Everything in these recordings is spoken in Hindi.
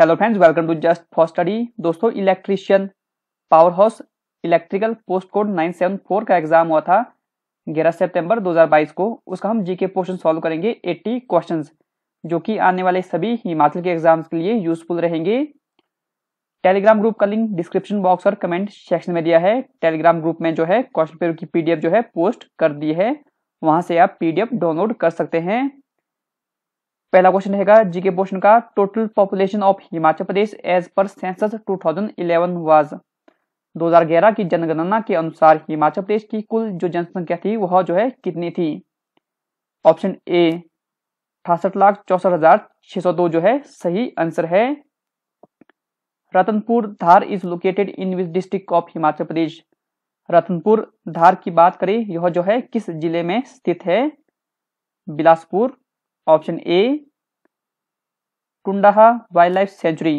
Hello friends welcome to just for study दोस्तों electrician power house electrical post code 974 का एग्जाम हुआ था 11 सितंबर 2022 को उसका हम जीके पोर्शन सॉल्व करेंगे 80 क्वेश्चंस जो कि आने वाले सभी हिमाचल के एग्जाम्स के लिए यूजफुल रहेंगे टेलीग्राम ग्रुप का लिंक डिस्क्रिप्शन बॉक्स और कमेंट सेक्शन में दिया है टेलीग्राम ग्रुप में जो है क्वेश्चन पेपर की पीडीएफ जो है पोस्ट कर दी है वहां से आप पीडीएफ डाउनलोड कर सकते हैं पहला क्वेश्चन रहेगा जीके पोर्शन का total population of Himachal Pradesh as per census 2011 was 2011 की जनगणना के अनुसार हिमाचल प्रदेश की कुल जो जनसंख्या थी वह जो है कितनी थी ऑप्शन ए अठासठ लाख चौसठ हजार छह सौ दो जो है सही आंसर है Ratanpur Dhar is located in which district of Himachal Pradesh Ratanpur Dhar की बात करें यह जो है किस जिले में स्थित है Bilaspur option A Tundah wildlife sanctuary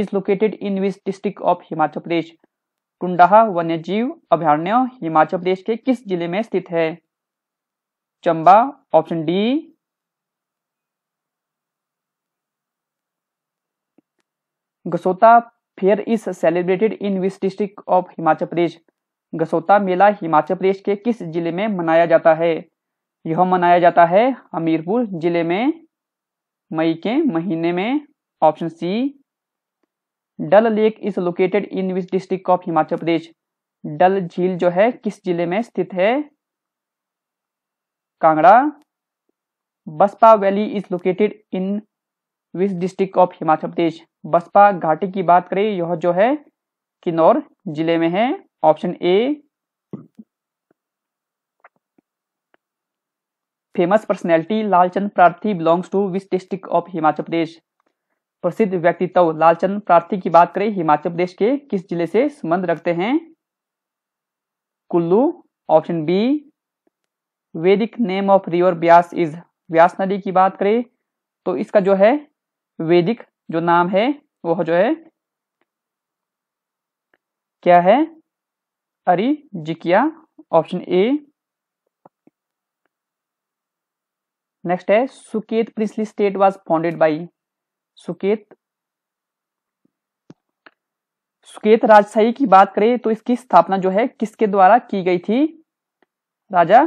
is located in which district of Himachal Pradesh Tundah वन्य जीव अभ्यारण्य हिमाचल प्रदेश के किस जिले में स्थित है Chamba option D Gasota fair is celebrated in which district of Himachal Pradesh Gasota मेला हिमाचल प्रदेश के किस जिले में मनाया जाता है यह मनाया जाता है हमीरपुर जिले में मई के महीने में option C Dal lake is located in which district of Himachal Pradesh Dal झील जो है किस जिले में स्थित है Kangra Baspa valley is located in which district of Himachal Pradesh Baspa घाटी की बात करें यह जो है किन्नौर जिले में है option A famous personality Lalchand Prarthi belongs to which district of Himachal Pradesh प्रसिद्ध व्यक्तित्व लालचंद प्रार्थी की बात करें हिमाचल प्रदेश के किस जिले से संबंध रखते हैं Kullu option B Vedic name of river Beas is Vyas नदी की बात करें तो इसका जो है वैदिक जो नाम है वह जो है क्या है अरिजिकिया ऑप्शन ए नेक्स्ट है Suket princely state was founded by Suket Suket राजशाही की बात करें तो इसकी स्थापना जो है किसके द्वारा की गई थी राजा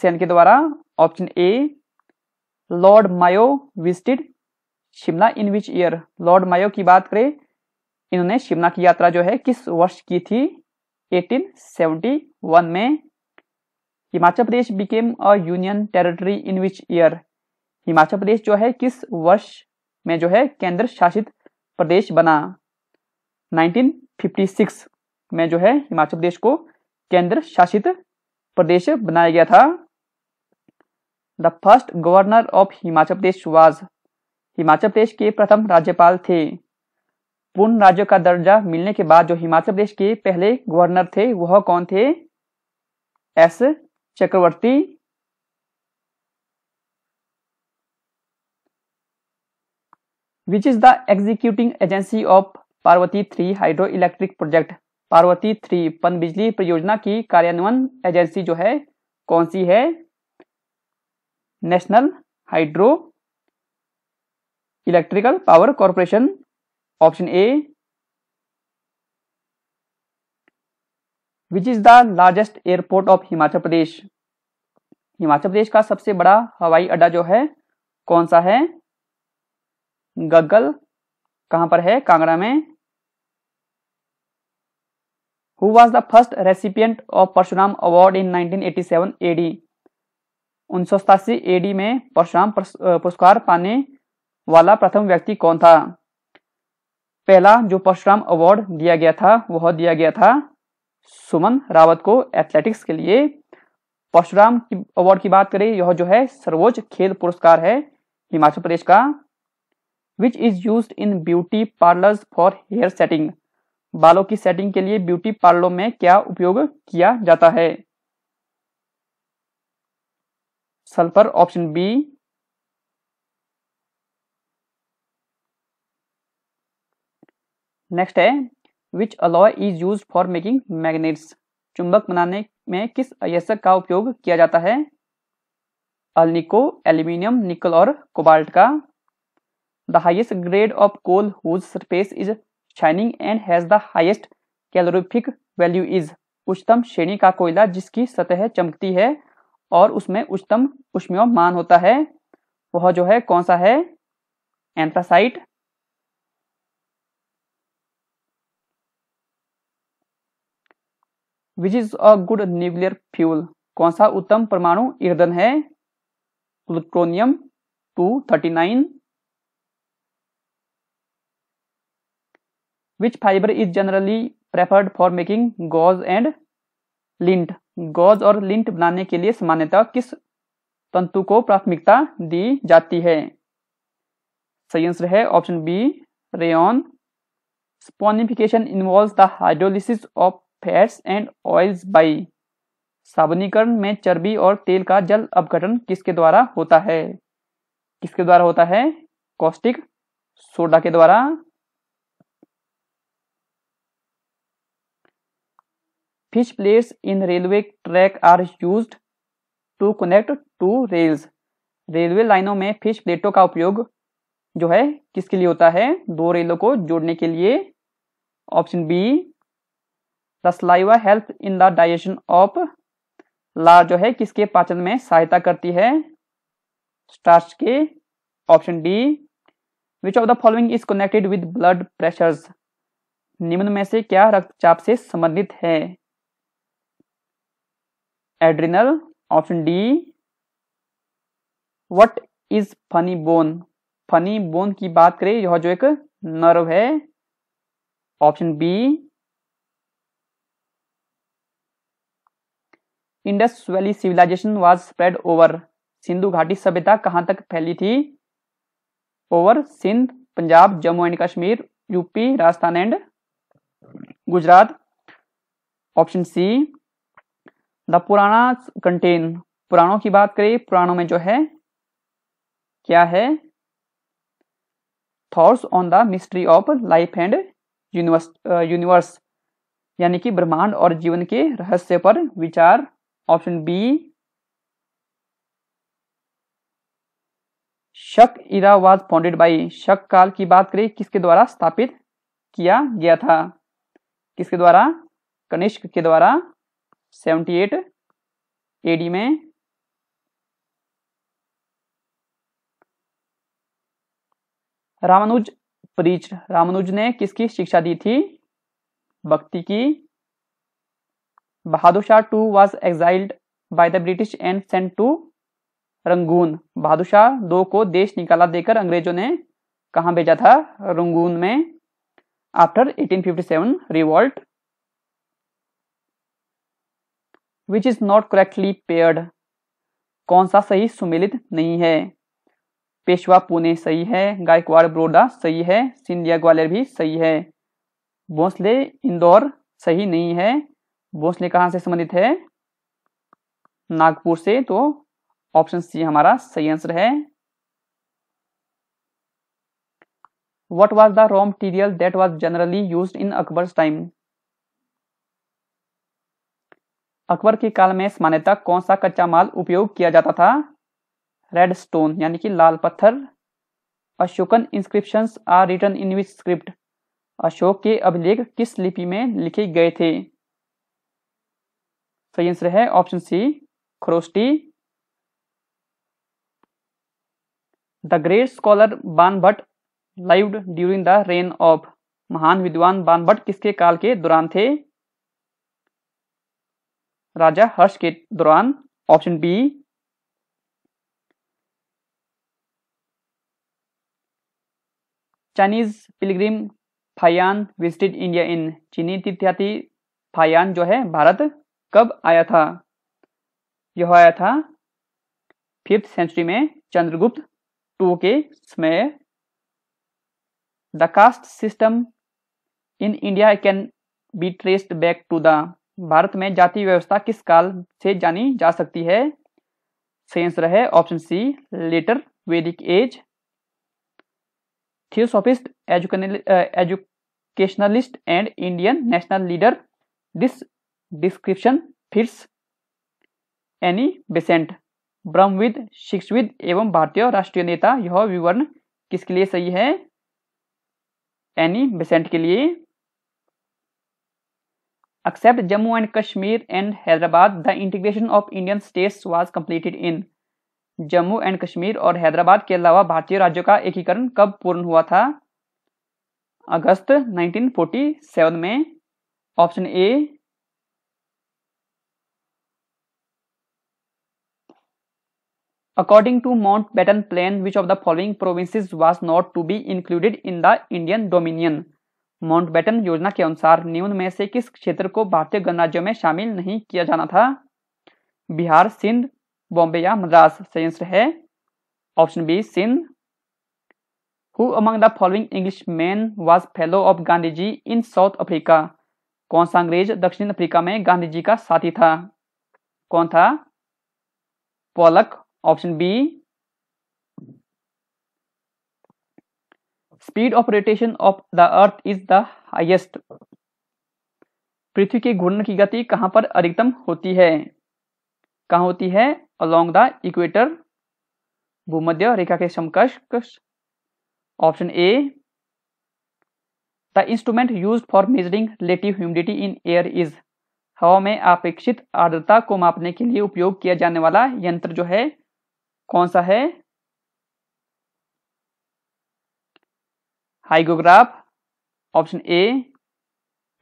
सेन के द्वारा option A Lord Mayo visited Shimla in which year Lord Mayo की बात करें इन्होंने शिमला की यात्रा जो है किस वर्ष की थी 1871 में Himachal Pradesh became a union territory in which year Himachal Pradesh जो है किस वर्ष में जो है केंद्र शासित प्रदेश बना 1956 में जो है हिमाचल प्रदेश को केंद्र शासित प्रदेश बनाया गया था the first governor of Himachal Pradesh was Himachal Pradesh के प्रथम राज्यपाल थे पूर्ण राज्य का दर्जा मिलने के बाद जो हिमाचल प्रदेश के पहले गवर्नर थे वह कौन थे S Chakravarti which is the executing agency of Parvati three hydroelectric project Parvati three पनबिजली परियोजना की कार्यान्वयन एजेंसी जो है कौन सी है national hydro electrical power corporation option A which is the largest airport of Himachal Pradesh Himachal Pradesh का सबसे बड़ा हवाई अड्डा जो है कौन सा है गगल कहां पर है कांगड़ा में who was the first recipient of Parshuram award in 1987 AD उन्नीस एडी में परशुराम पुरस्कार पाने वाला प्रथम व्यक्ति कौन था पहला जो परशुराम अवार्ड दिया गया था वह दिया गया था सुमन रावत को एथलेटिक्स के लिए परशुराम की अवार्ड की बात करें यह जो है सर्वोच्च खेल पुरस्कार है हिमाचल प्रदेश का which is use in beauty parlour for hair setting बालों की सेटिंग के लिए ब्यूटी पार्लरों में क्या उपयोग किया जाता है सल्फर ऑप्शन बी नेक्स्ट है which alloy is use for making magnets चुंबक बनाने में किस अयस्क का उपयोग किया जाता है अल्निको एल्यूमिनियम निकल और कोबाल्ट का the highest grade of coal whose surface is shining and has the highest calorific value is उच्चतम श्रेणी का कोयला जिसकी सतह चमकती है और उसमें उच्चतम उष्मान मान होता है वह जो है कौन सा है anthracite which is a good nuclear fuel कौन सा उत्तम परमाणु ईर्धन है plutonium 239 which fibre is generally preferred for making gauze and lint gauze और लिंट बनाने के लिए सामान्यतः किस तंतु को प्राथमिकता दी जाती है सही आंसर है option B rayon saponification involve the hydrolysis of fats and oils by साबुनीकरण में चर्बी और तेल का जल अपघटन किसके द्वारा होता है किसके द्वारा होता है कॉस्टिक सोडा के द्वारा fish plates in railway track are use to connect two rails railway लाइनों में फिश प्लेटों का उपयोग जो है किसके लिए होता है दो रेलों को जोड़ने के लिए option B the help in the digestion of ला जो है किसके पाचन में सहायता करती है स्टार्च के option D which of the following is connected with blood pressures निम्न में से क्या रक्तचाप से संबंधित है adrenal option D what is funny bone funny bone की बात करें यह जो एक नर्व है option B Indus valley civilisation was spread over सिंधु घाटी सभ्यता कहाँ तक फैली थी over Sindh Punjab Jammu and Kashmir UP Rajasthan and Gujarat option C the Purana contain पुराणों की बात करें पुराणों में जो है क्या है thoughts on the mystery of life and universe यानी कि ब्रह्मांड और जीवन के रहस्य पर विचार ऑप्शन बी शक इरा वाज फाउंडेड बाई शक काल की बात करें किसके द्वारा स्थापित किया गया था किसके द्वारा कनिष्क के द्वारा 78 एडी में रामानुज परिच रामानुज ने किसकी शिक्षा दी थी भक्ति की Bahadur Shah two was exiled by the British and sent to Rangoon Bahadur Shah दो को देश निकाला देकर अंग्रेजों ने कहा भेजा था रंगून में after 1857 revolt which is not correctly paired कौन सा सही सुमेलित नहीं है पेशवा पुणे सही है गायकवाड़ बड़ोदा सही है सिंधिया ग्वालियर भी सही है भोसले इंदौर सही नहीं है भोसले कहा से संबंधित है नागपुर से तो ऑप्शन सी हमारा सही आंसर है what was the raw material that was generally use in Akbar time Akbar के काल में सामान्यता कौन सा कच्चा माल उपयोग किया जाता था रेड स्टोन यानी कि लाल पत्थर Ashokan inscription are written in which script Ashoka के अभिलेख किस लिपि में लिखे गए थे सही आंसर है option C Kharosthi the great scholar Bana Bhatta live during the reign of महान विद्वान बान भट्ट किसके काल के दौरान थे राजा हर्ष के दौरान option B Chinese pilgrim Fahien visited India in चीनी तीर्थयात्री फायान जो है भारत कब आया था यह आया था फिफ्थ सेंचुरी में चंद्रगुप्त टू के समय the caste system in India can be traced back to the Bharat में जाति व्यवस्था किस काल से जानी जा सकती है सही आंसर है option C later Vedic age theosophist educationalist and Indian national leader this description fits Annie Besant ब्रह्मविद शिक्षविद एवं भारतीय राष्ट्रीय नेता यह विवरण किसके लिए सही है एनी बेसेंट के लिए except Jammu and Kashmir and Hyderabad the integration of Indian states was completed in Jammu and Kashmir और हैदराबाद के अलावा भारतीय राज्यों का एकीकरण कब पूर्ण हुआ था अगस्त 1947 में option A According to Mountbatten which which of the following provinces was not to be included in the Indian Dominion? Mountbatten योजना के अनुसार निम्न में से किस क्षेत्र को भारतीय गणराज्यों में शामिल नहीं किया जाना था बिहार सिंध बॉम्बे या मद्रास सही आंसर है option B Sindh who among the following English man was fellow of Gandhi ji in South Africa कौन सा अंग्रेज दक्षिण अफ्रीका में गांधी जी का साथी था कौन था Polak option B speed of rotation of the earth is the highest पृथ्वी के घूर्ण की गति कहां पर अधिकतम होती है कहा होती है अलोंग द इक्वेटर भूमध्य रेखा के समकक्ष option A the instrument use for measuring relative humidity in air is हवा में अपेक्षित आर्द्रता को मापने के लिए उपयोग किया जाने वाला यंत्र जो है कौन सा है hygrograph option A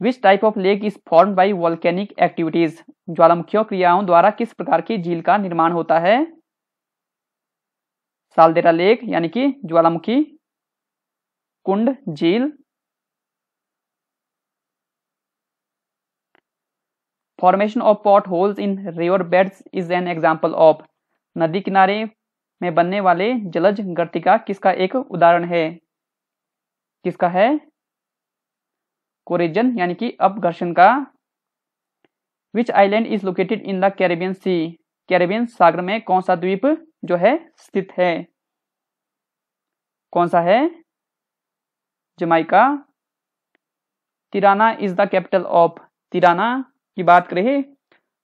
which type of lake is form by volcanic activities ज्वालामुखियों क्रियाओं द्वारा किस प्रकार की झील का निर्माण होता है सालदेरा लेक यानी कि ज्वालामुखी कुंड झील formation of pot holes in river beds is an example of नदी किनारे में बनने वाले जलज गर्तिका किसका एक उदाहरण है किसका है कोरिजन यानी कि अपघर्षण का which island is located in the Caribbean sea Caribbean सागर में कौन सा द्वीप जो है स्थित है कौन सा है Jamaica Tirana is the capital of Tirana की बात करें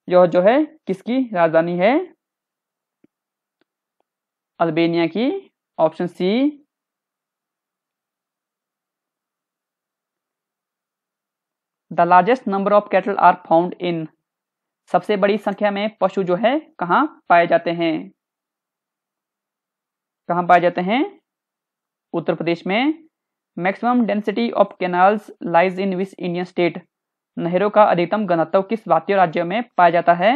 यह जो है किसकी राजधानी है अल्बेनिया की option C the largest number of cattle are found in सबसे बड़ी संख्या में पशु जो है कहाँ पाए जाते हैं कहाँ पाए जाते हैं उत्तर प्रदेश में maximum density of canals lies in which Indian state नहरों का अधिकतम घनत्व किस भारतीय राज्य में पाया जाता है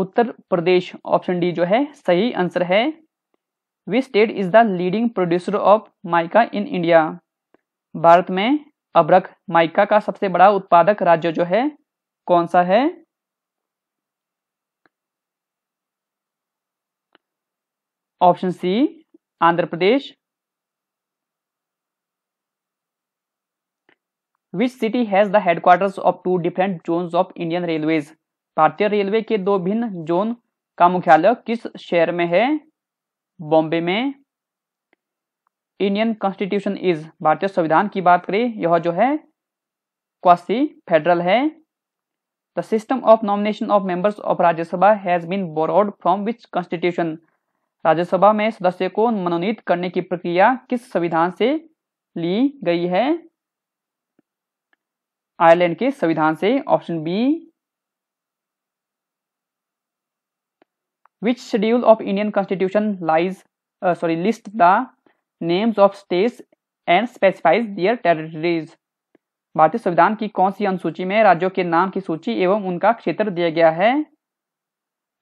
उत्तर प्रदेश ऑप्शन डी जो है सही आंसर है which state is the leading producer of mica in India Bharat में अब्रक माइका का सबसे बड़ा उत्पादक राज्य जो है कौन सा है option C Andhra Pradesh which city has the headquarters of two different zone of Indian railways भारतीय रेलवे के दो भिन्न जोन का मुख्यालय किस शहर में है बॉम्बे में इंडियन कॉन्स्टिट्यूशन इज भारतीय संविधान की बात करें यह जो है क्वासी फेडरल है the system of nomination of members of Rajya Sabha has been borrowed from which constitution Rajya Sabha में सदस्य को मनोनीत करने की प्रक्रिया किस संविधान से ली गई है आयरलैंड के संविधान से option B which schedule of indian constitution lies uh, sorry lists the names of states and specifies their territories भारतीय संविधान की कौन सी अनुसूची में राज्यों के नाम की सूची एवं उनका क्षेत्र दिया गया है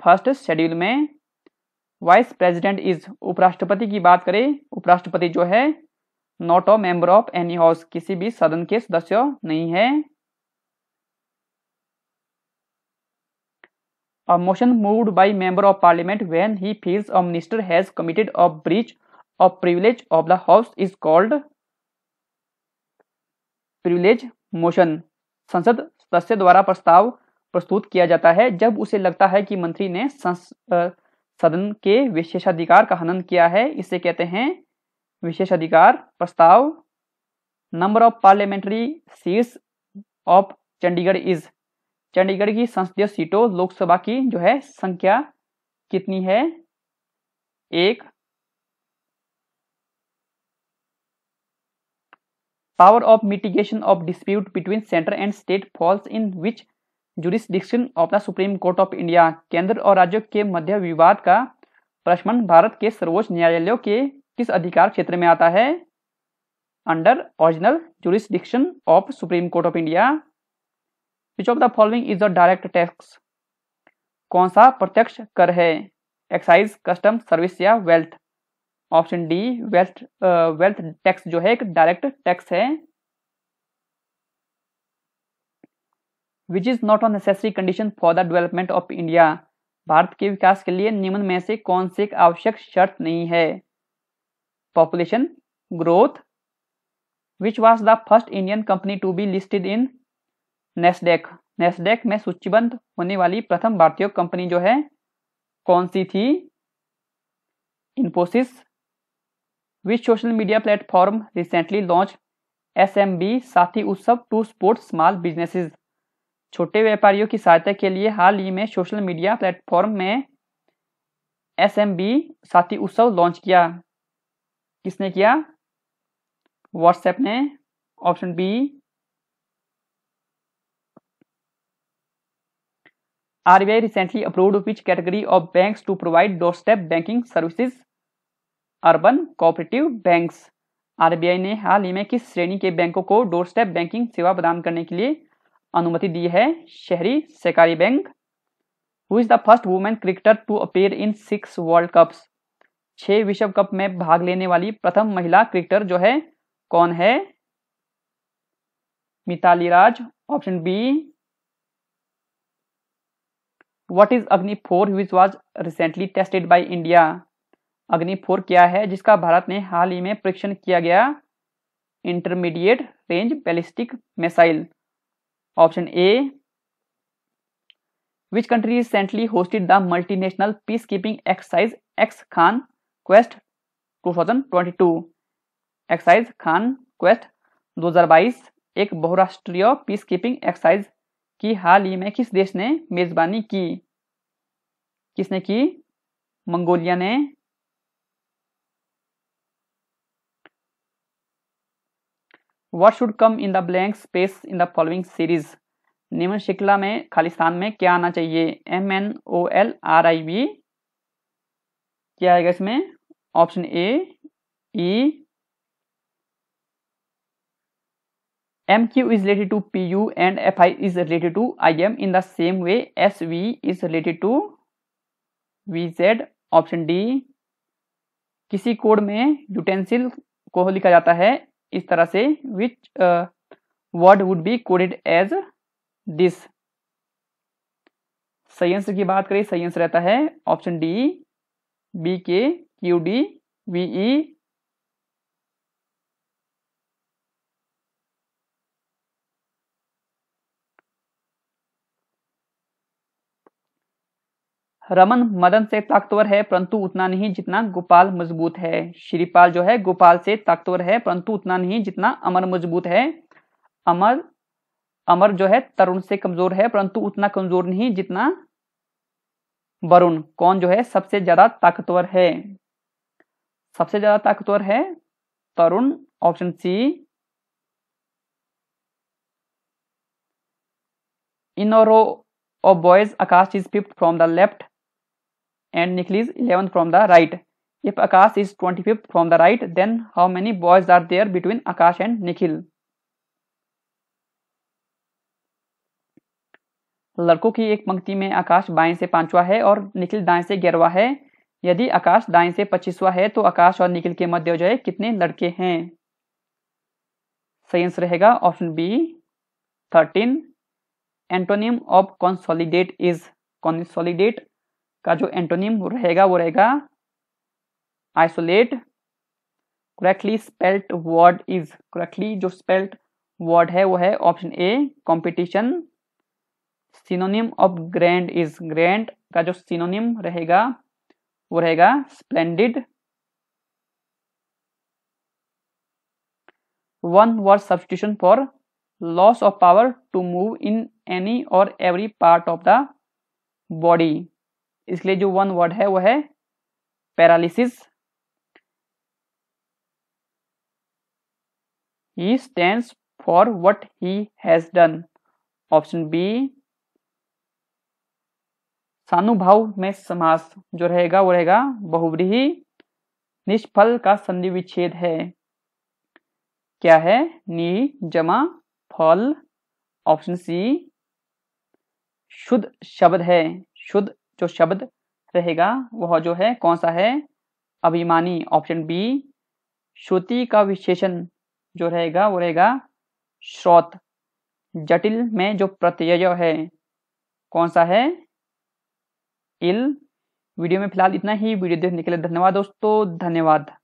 फर्स्ट शेड्यूल में वाइस प्रेसिडेंट इज उपराष्ट्रपति की बात करें उपराष्ट्रपति जो है not a member of any house किसी भी सदन के सदस्य नहीं है a motion moved by member of parliament when he feels a minister has committed a breach of privilege of the house is called privilege motion संसद सदस्य द्वारा प्रस्ताव प्रस्तुत किया जाता है जब उसे लगता है कि मंत्री ने संस, आ, सदन के विशेषाधिकार का हनन किया है इसे कहते हैं विशेषाधिकार प्रस्ताव number of parliamentary seats of Chandigarh is Chandigarh की संसदीय सीटों लोकसभा की जो है संख्या कितनी है एक power of mitigation of dispute between centre and state falls in which jurisdiction of the Supreme Court of India केंद्र और राज्यों के मध्य विवाद का प्रश्न भारत के सर्वोच्च न्यायालयों के किस अधिकार क्षेत्र में आता है under original jurisdiction of Supreme Court of India which of the following is a direct tax कौन सा प्रत्यक्ष कर है एक्साइज कस्टम सर्विस या wealth option D wealth wealth tax जो है एक डायरेक्ट टैक्स है which is not a necessary condition for the development of India Bharat के विकास के लिए निम्न में से कौन सी आवश्यक शर्त नहीं है population growth which was the first Indian company to be listed in NASDAQ NASDAQ में सूचीबद्ध होने वाली प्रथम भारतीय कंपनी जो है कौन सी थी Infosys which social media platform recently launch S M B Saathi Utsav to sport small businesses छोटे व्यापारियों की सहायता के लिए हाल ही में सोशल मीडिया प्लेटफॉर्म में S M B Saathi Utsav launch किया किसने किया व्हाट्सएप ने option B RBI recently approved which category of banks to provide doorstep banking services? Urban cooperative banks RBI ने हाल ही में किस श्रेणी के बैंकों को डोर स्टेप बैंकिंग सेवा प्रदान करने के लिए अनुमति दी है शहरी सहकारी bank who is the first women cricketer to appear in six world cups छः विश्व कप में भाग लेने वाली प्रथम महिला क्रिकेटर जो है कौन है Mithali Raj option B what is Agni four which was recently tested by India Agni four क्या है जिसका भारत में हाल ही में परीक्षण किया गया intermediate range ballistic missile option A which country recently hosted the multinational peace keeping exercise ex Khaan Quest 2022 exercise Khaan Quest 2022 एक बहुराष्ट्रीय पीस कीपिंग एक्सरसाइज कि हाल ही में किस देश ने मेज़बानी की किसने की मंगोलिया ने what should come in the blank space in the following series निम्न शिकला में खालिस्तान में क्या आना चाहिए M N O L R I B क्या आएगा इसमें option A E MQ is related to PU and FI is related to IM in the same way SV is related to VZ option D किसी कोड में यूटेंसिल को लिखा जाता है इस तरह से which word would be coded as this सयंस की बात करें सयंस रहता है option D B K Q D V E Raman Madan से ताकतवर है परंतु उतना नहीं जितना गोपाल मजबूत है श्रीपाल जो है गोपाल से ताकतवर है परंतु उतना नहीं जितना अमर मजबूत है अमर अमर जो है तरुण से कमजोर है परंतु उतना कमजोर नहीं जितना वरुण कौन जो है सबसे ज्यादा ताकतवर है सबसे ज्यादा ताकतवर है Tarun option C in a row boys Akash is fifth from the left and Nikhil is 11th from the right. If Akash is 25th from the right, then how many boys are there between Akash and Nikhil? लड़कों की एक पंक्ति में आकाश बाएं से पांचवा है और निखिल दाएं से ग्यारहवा है यदि आकाश दाएं से पच्चीसवा है तो आकाश और निखिल के मध्य जो है कितने लड़के हैं सही आंसर रहेगा option B thirteen antonym of consolidate is consolidate का जो एंटोनिम रहेगा वो रहेगा isolate correctly spelt word is correctly जो स्पेल्ट वर्ड है वो है option A competition synonym of grand is grand का जो सिनोनिम रहेगा वो रहेगा splendid one word substitution for loss of power to move in any और every part of the body इसलिए जो वन वर्ड है वो है paralysis he stand for what he has done option B सानुभाव में समास जो रहेगा वो रहेगा बहुव्रीही निष्फल का संधि विच्छेद है क्या है नी जमा फल ऑप्शन सी शुद्ध शब्द है शुद्ध जो शब्द रहेगा वह जो है कौन सा है अभिमानी ऑप्शन बी श्रुति का विशेषण जो रहेगा वो रहेगा श्रोत जटिल में जो प्रत्यय है कौन सा है इल वीडियो में फिलहाल इतना ही वीडियो देखने के लिए धन्यवाद दोस्तों धन्यवाद